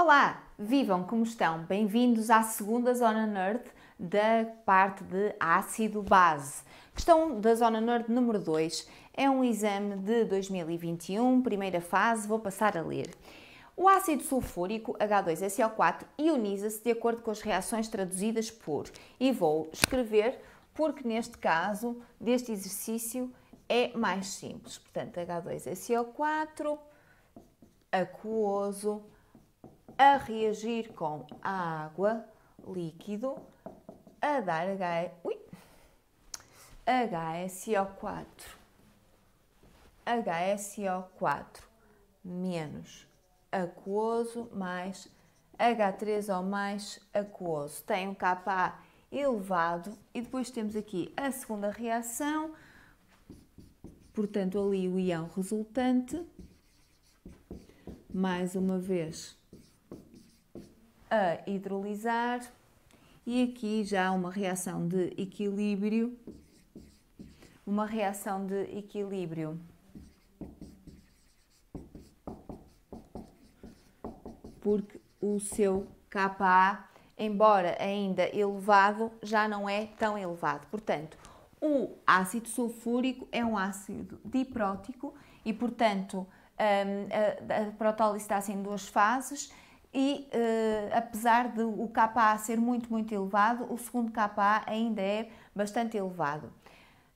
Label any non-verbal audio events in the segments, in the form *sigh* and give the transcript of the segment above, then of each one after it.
Olá, vivam como estão? Bem-vindos à segunda Zona Nerd da parte de ácido-base. Questão da Zona Nerd número 2 é um exame de 2021, primeira fase, vou passar a ler. O ácido sulfúrico H2SO4 ioniza-se de acordo com as reações traduzidas por, e vou escrever porque neste caso, deste exercício, é mais simples. Portanto, H2SO4 aquoso a reagir com a água, líquido, a dar H, ui, HSO4. HSO4 menos aquoso mais H3O mais aquoso. Tem um Ka elevado e depois temos aqui a segunda reação, portanto ali o ião resultante, mais uma vez a hidrolisar e aqui já uma reação de equilíbrio, uma reação de equilíbrio porque o seu KA, embora ainda elevado, já não é tão elevado. Portanto, o ácido sulfúrico é um ácido diprótico e, portanto, hum, a protólise está em duas fases e uh, apesar de o KA ser muito, muito elevado, o segundo KA ainda é bastante elevado.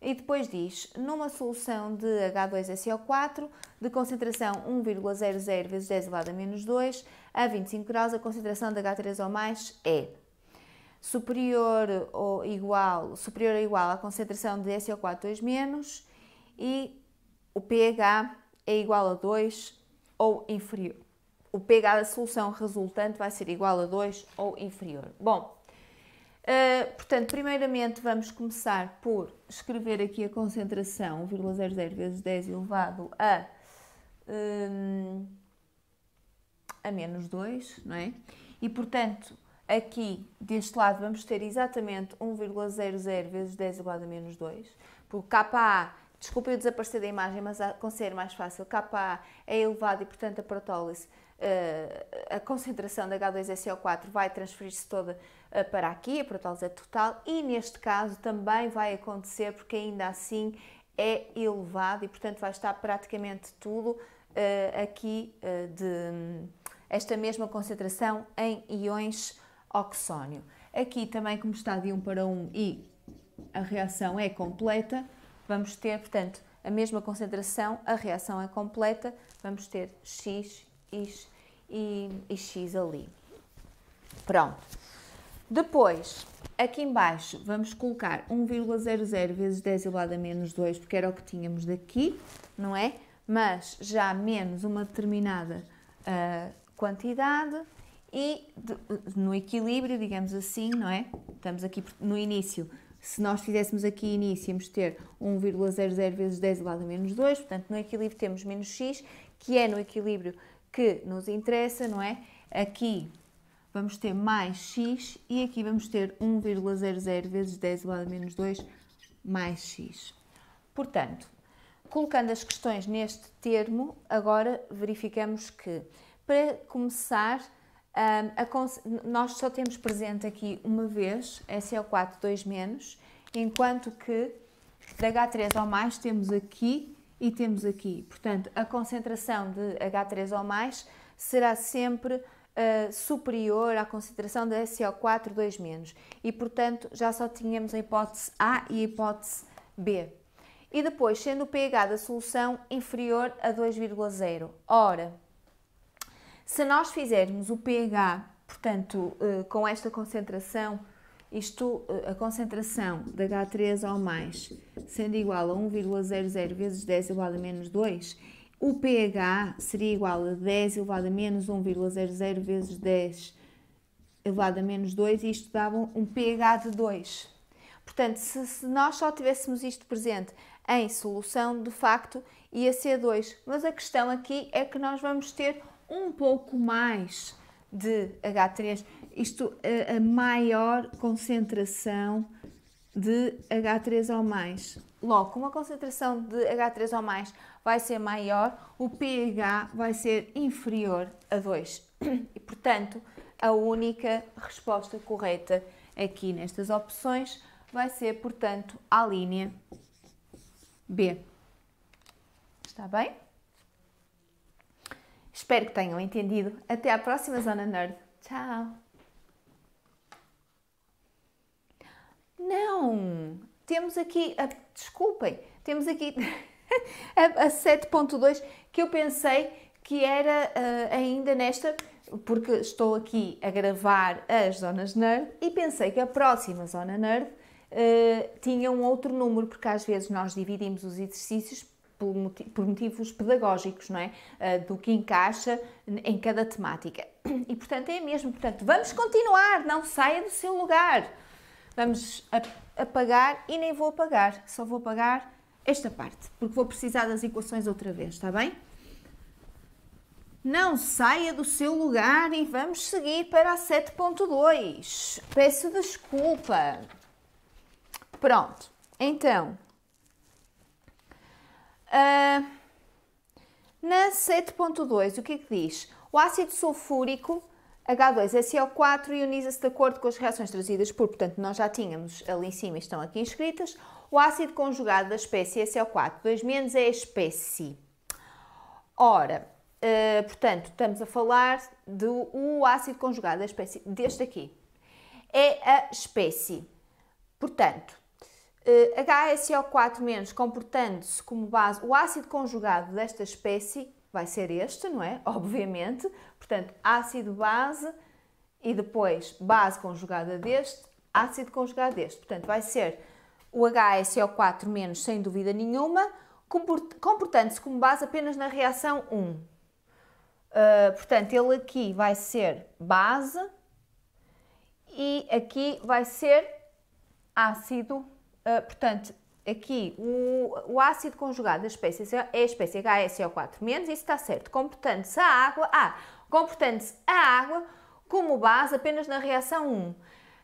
E depois diz, numa solução de H2SO4 de concentração 1,00 vezes 10 elevado a menos 2 a 25 graus, a concentração de H3O é superior ou igual, superior ou igual à concentração de SO4 e o pH é igual a 2 ou inferior o pH da solução resultante vai ser igual a 2 ou inferior. Bom, uh, portanto, primeiramente vamos começar por escrever aqui a concentração 1,00 vezes 10 elevado a, um, a menos 2, não é? E, portanto, aqui deste lado vamos ter exatamente 1,00 vezes 10 elevado a menos 2, porque KA desculpa eu desaparecer da imagem, mas a mais fácil, KA é elevado e, portanto, a protólise, eh, a concentração da H2SO4 vai transferir-se toda eh, para aqui, a protólise é total, e neste caso também vai acontecer, porque ainda assim é elevado e, portanto, vai estar praticamente tudo eh, aqui de esta mesma concentração em iões oxónio. Aqui também, como está de 1 para 1 e a reação é completa, vamos ter, portanto, a mesma concentração, a reação é completa, vamos ter X, X e, e X ali. Pronto. Depois, aqui embaixo, vamos colocar 1,00 vezes 10 elevado a menos 2, porque era o que tínhamos daqui, não é? Mas já menos uma determinada uh, quantidade e de, no equilíbrio, digamos assim, não é? Estamos aqui no início, se nós fizéssemos aqui início, íamos ter 1,00 vezes 10 elevado a menos 2, portanto, no equilíbrio temos menos x, que é no equilíbrio que nos interessa, não é? Aqui vamos ter mais x e aqui vamos ter 1,00 vezes 10 elevado a menos 2 mais x. Portanto, colocando as questões neste termo, agora verificamos que, para começar, um, nós só temos presente aqui uma vez SO4 2 menos, enquanto que de H3 ou mais temos aqui e temos aqui. Portanto, a concentração de H3 ou mais será sempre uh, superior à concentração de SO4 2 menos e, portanto, já só tínhamos a hipótese A e a hipótese B. E depois, sendo o pH da solução inferior a 2,0. Ora, se nós fizermos o pH, portanto, eh, com esta concentração, isto, eh, a concentração de H3 ou mais sendo igual a 1,00 vezes 10 elevado a menos 2, o pH seria igual a 10 elevado a menos 1,00 vezes 10 elevado a menos 2 e isto dava um pH de 2. Portanto, se, se nós só tivéssemos isto presente em solução, de facto ia ser 2. Mas a questão aqui é que nós vamos ter um pouco mais de H3, isto é a maior concentração de H3 ou mais. Logo, uma concentração de H3 ou mais vai ser maior, o pH vai ser inferior a 2. E, portanto, a única resposta correta aqui nestas opções vai ser, portanto, a linha B. Está bem? Espero que tenham entendido. Até à próxima Zona Nerd. Tchau! Não! Temos aqui. A, desculpem, temos aqui *laughs* a, a 7.2 que eu pensei que era uh, ainda nesta, porque estou aqui a gravar as Zonas Nerd e pensei que a próxima Zona Nerd uh, tinha um outro número, porque às vezes nós dividimos os exercícios por motivos pedagógicos, não é? Ah, do que encaixa em cada temática. *clears throat* E portanto é mesmo, portanto, vamos continuar, não saia do seu lugar. Vamos apagar e nem vou apagar, só vou apagar esta parte, porque vou precisar das equações outra vez, está bem? Não saia do seu lugar e vamos seguir para a 7.2. Peço desculpa. Pronto, então, Uh, na 7.2, o que é que diz? O ácido sulfúrico H2SO4 é ioniza-se de acordo com as reações trazidas por, portanto, nós já tínhamos ali em cima, estão aqui escritas O ácido conjugado da espécie é SO4, 2- é a espécie. Ora, uh, portanto, estamos a falar do o ácido conjugado da espécie, deste aqui. É a espécie. Portanto, HSO4- eh, comportando-se como base o ácido conjugado desta espécie vai ser este, não é? *laughs* Obviamente. Portanto, ácido-base e depois base conjugada deste, ácido conjugado deste. Portanto, vai ser o HSO4- sem dúvida nenhuma, comportando-se como base apenas na reação 1. Uh, eh, portanto, ele aqui vai ser base e aqui vai ser ácido Uh, portanto, aqui o, o, ácido conjugado da espécie é a espécie HSO4-, é isso está certo. Comportando-se a água, ah, comportando-se a água como base apenas na reação 1.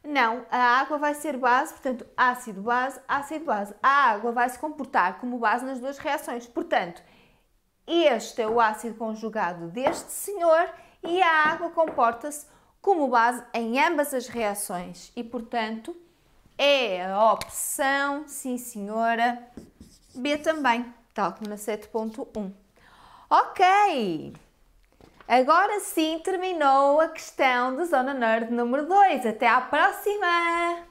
Não, a água vai ser base, portanto, ácido-base, ácido-base. A água vai se comportar como base nas duas reações. Portanto, este é o ácido conjugado deste senhor e a água comporta-se como base em ambas as reações e, portanto, é a opção, sim senhora, B também, tal como na 7.1. Ok, agora sim terminou a questão da Zona Nerd número 2. Até à próxima!